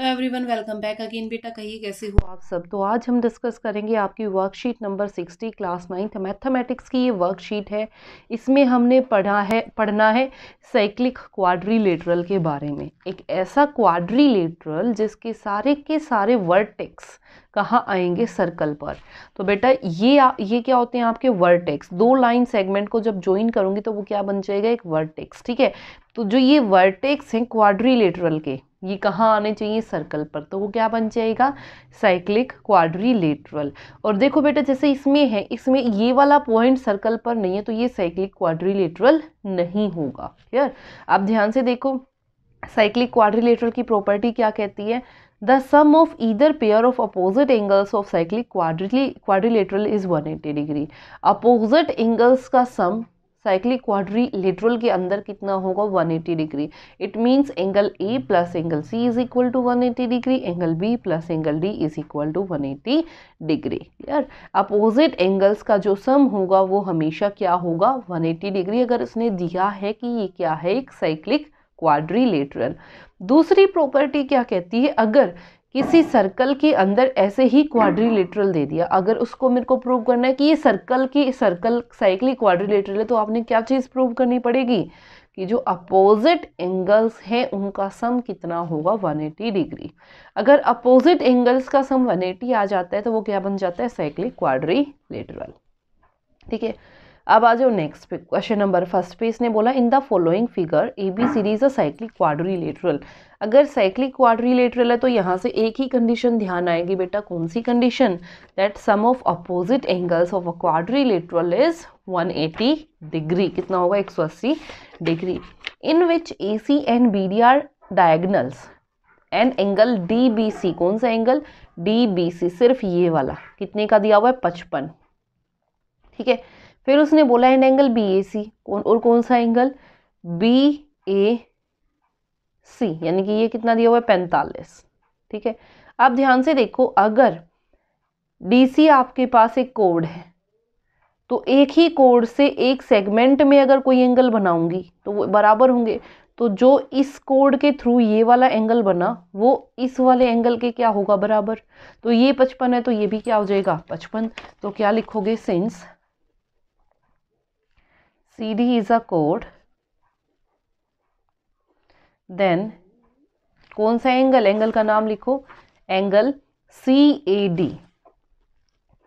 तो one welcome back again बेटा कहिए कैसे हो आप सब तो आज हम डिस्कस करेंगे आपकी worksheet number sixty class ninth mathematics की ये वर्कशीट है इसमें हमने पढ़ा है पढ़ना है साइक्लिक क्वाड्रीलेटरल के बारे में एक ऐसा क्वाड्रीलेटरल जिसके सारे के सारे वर्टेक्स कहाँ आएंगे सर्कल पर तो बेटा ये आ, ये क्या होते हैं आपके वर्टेक्स दो लाइन सेगमेंट को जब ज्वाइन करूँगी तो वो क्या बन जाएगा एक वर्टेक्स ठीक है तो जो ये वर्टेक्स हैं क्वाड्रीलेटरल के ये कहाँ आने चाहिए सर्कल पर तो वो क्या बन जाएगा साइक्लिक क्वाड्रीलेटरल और देखो बेटा जैसे इसमें है इसमें ये वाला पॉइंट सर्कल पर नहीं है तो ये साइक्लिक क्वाड्रीलेटरल नहीं होगा क्लियर आप ध्यान से देखो साइक्लिक क्वाड्रीलेटरल की प्रॉपर्टी क्या कहती है the sum of either pair of opposite angles of cyclic quadri quadrilateral is 180 degree opposite angles का सम साइक्लिक क्वाड्री लिटरल के अंदर कितना होगा 180 degree it means angle A plus angle C is equal to 180 degree angle B plus angle D is equal to 180 degree clear opposite angles का जो सम होगा वो हमेशा क्या होगा 180 डिग्री अगर इसने दिया है कि ये क्या है एक साइक्लिक क्वाड्री दूसरी प्रॉपर्टी क्या कहती है अगर किसी सर्कल के अंदर ऐसे ही क्वाड्रीलेटरल दे दिया अगर उसको मेरे को प्रूव करना है कि ये सर्कल की सर्कल साइकिली क्वाड्रीलेटरल है तो आपने क्या चीज़ प्रूव करनी पड़ेगी कि जो अपोजिट एंगल्स हैं उनका सम कितना होगा 180 डिग्री अगर अपोजिट एंगल्स का सम 180 आ जाता है तो वो क्या बन जाता है साइकिली क्वाड्रीलेटरल ठीक है अब आ जाओ नेक्स्ट क्वेश्चन नंबर फर्स्ट पे इसने बोला in the following figure A B series a cyclic quadrilateral अगर साइक्लिक क्वाड्रिलेटरल है तो यहाँ से एक ही कंडीशन ध्यान आएगी बेटा कौन सी condition that sum of opposite angles of a quadrilateral is 180 degree कितना होगा 180 degree in which A C and B D are diagonals and angle D B C कौन सा एंगल डी बी सी सिर्फ ये वाला कितने का दिया हुआ है पचपन ठीक है फिर उसने बोला and angle B A C कौन और कौन सा एंगल बी ए सी यानी कि ये कितना दिया हुआ है पैंतालीस ठीक है अब ध्यान से देखो अगर डी सी आपके पास एक कोड है तो एक ही कोड से एक सेगमेंट में अगर कोई एंगल बनाऊंगी तो वो बराबर होंगे तो जो इस कोड के थ्रू ये वाला एंगल बना वो इस वाले एंगल के क्या होगा बराबर तो ये पचपन है तो ये भी क्या हो जाएगा पचपन तो क्या लिखोगे since CD is a chord. Then कौन सा एंगल एंगल का नाम लिखो angle C A D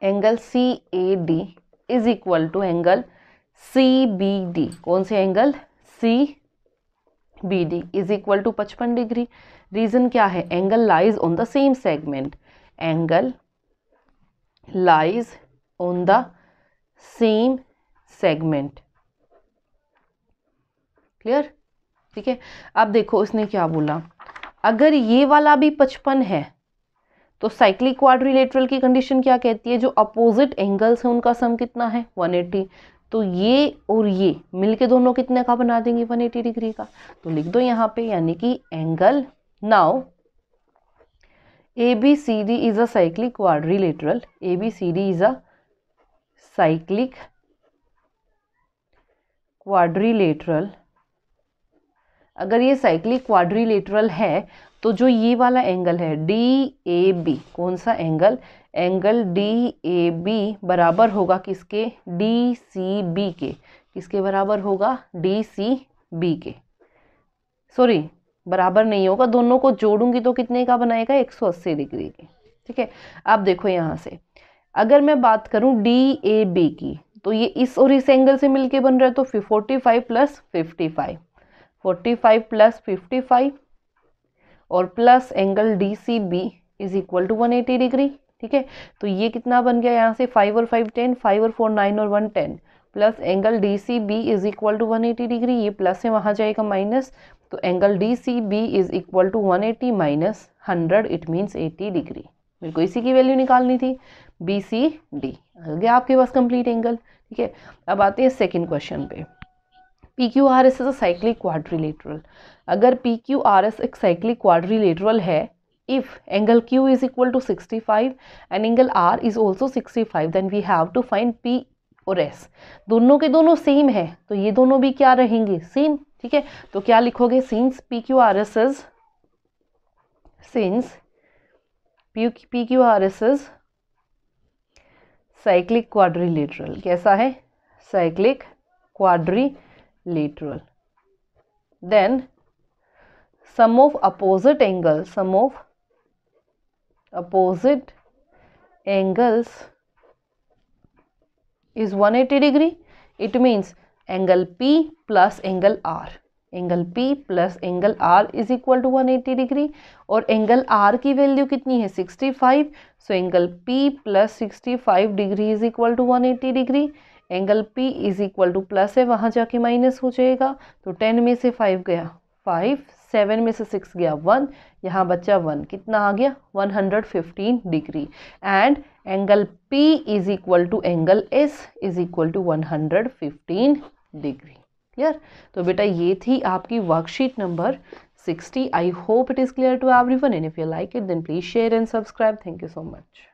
angle C A D is equal to angle C B D कौन से angle C B D is equal to पचपन डिग्री रीज़न क्या है angle lies on the same segment angle lies on the same segment clear ठीक है अब देखो उसने क्या बोला अगर ये वाला भी पचपन है तो साइक्लिक क्वाड्रिलेटरल की कंडीशन क्या कहती है जो अपोजिट एंगल्स हैं उनका सम कितना है 180 तो ये और ये मिलके दोनों कितने का बना देंगे 180 डिग्री का तो लिख दो यहाँ पे यानी कि angle now A B C D is a cyclic quadrilateral A B C D is a cyclic quadrilateral अगर ये साइक्लिक क्वाड्रीलेटरल है तो जो ये वाला एंगल है डी ए बी कौन सा angle angle D A B बराबर होगा किसके डी सी बी के किसके बराबर होगा डी सी बी के सॉरी बराबर नहीं होगा दोनों को जोड़ूंगी तो कितने का बनाएगा 180 डिग्री के ठीक है आप देखो यहाँ से अगर मैं बात करूँ डी ए बी की तो ये इस और इस एंगल से मिलके बन रहा है तो forty five plus fifty five forty five plus fifty five और plus angle D C B is equal to one eighty degree ठीक है तो ये कितना बन गया यहाँ से फाइव और फाइव टेन फाइव और फोर नाइन और one ten plus angle D C B is equal to one eighty degree ये प्लस है वहाँ जाएगा माइनस तो angle D C B is equal to one eighty minus hundred it means eighty degree मेरे को इसी की वैल्यू निकालनी थी बी सी डी आ गया आपके पास कंप्लीट एंगल ठीक है अब आते हैं सेकेंड क्वेश्चन पे P Q R S is a cyclic quadrilateral अगर पी क्यू आर एस एक साइक्लिक क्वाड्रिलेटरल है if angle q is equal to 65 and angle r is also 65 then we have to find p और s दोनों के दोनों same है तो ये दोनों भी क्या रहेंगे सेम ठीक है तो क्या लिखोगे since P Q R S is since P Q R S is cyclic quadrilateral कैसा है cyclic quadri lateral then sum of opposite angles sum of opposite angles is 180 degree it means angle p plus angle r angle P plus angle R is equal to 180 degree और angle R की value कितनी है 65 so angle P plus 65 degree is equal to 180 degree angle P is equal to plus है वहाँ जाके minus हो जाएगा तो टेन में से फाइव गया फाइव सेवन में से सिक्स गया वन यहाँ बच्चा वन कितना आ गया one hundred fifteen degree and angle P is equal to angle S is equal to one hundred fifteen degree clear तो बेटा ये थी आपकी worksheet number sixty I hope it is clear to every one and if you like it then please share and subscribe thank you so much